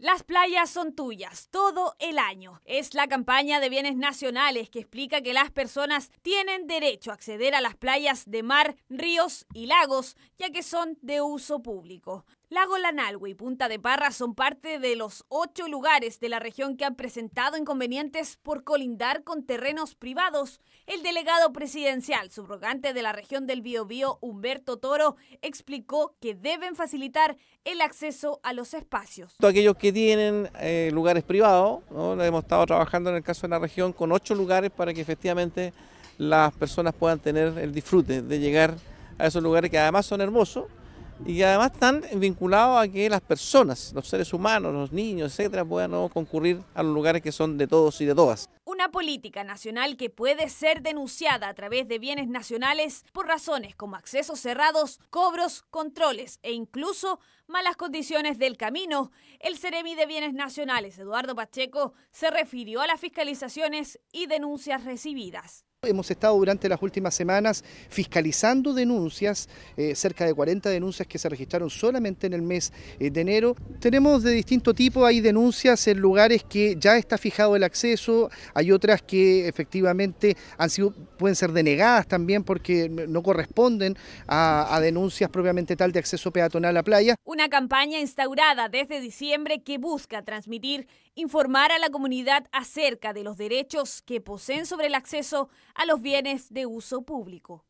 Las playas son tuyas todo el año. Es la campaña de bienes nacionales que explica que las personas tienen derecho a acceder a las playas de mar, ríos y lagos, ya que son de uso público. Lago Lanalgua y Punta de Parra son parte de los ocho lugares de la región que han presentado inconvenientes por colindar con terrenos privados. El delegado presidencial subrogante de la región del Biobío, Humberto Toro, explicó que deben facilitar el acceso a los espacios. Todos Aquellos que tienen eh, lugares privados, hemos estado trabajando en el caso de la región con ocho lugares para que efectivamente las personas puedan tener el disfrute de llegar a esos lugares que además son hermosos y además están vinculados a que las personas, los seres humanos, los niños, etcétera, puedan concurrir a los lugares que son de todos y de todas. Una política nacional que puede ser denunciada a través de bienes nacionales por razones como accesos cerrados, cobros, controles e incluso malas condiciones del camino. El Ceremi de Bienes Nacionales, Eduardo Pacheco, se refirió a las fiscalizaciones y denuncias recibidas. Hemos estado durante las últimas semanas fiscalizando denuncias, eh, cerca de 40 denuncias que se registraron solamente en el mes eh, de enero. Tenemos de distinto tipo, hay denuncias en lugares que ya está fijado el acceso, hay otras que efectivamente han sido, pueden ser denegadas también porque no corresponden a, denuncias propiamente tal de acceso peatonal a la playa. Una campaña instaurada desde diciembre que busca transmitir, informar a la comunidad acerca de los derechos que poseen sobre el acceso a los bienes de uso público.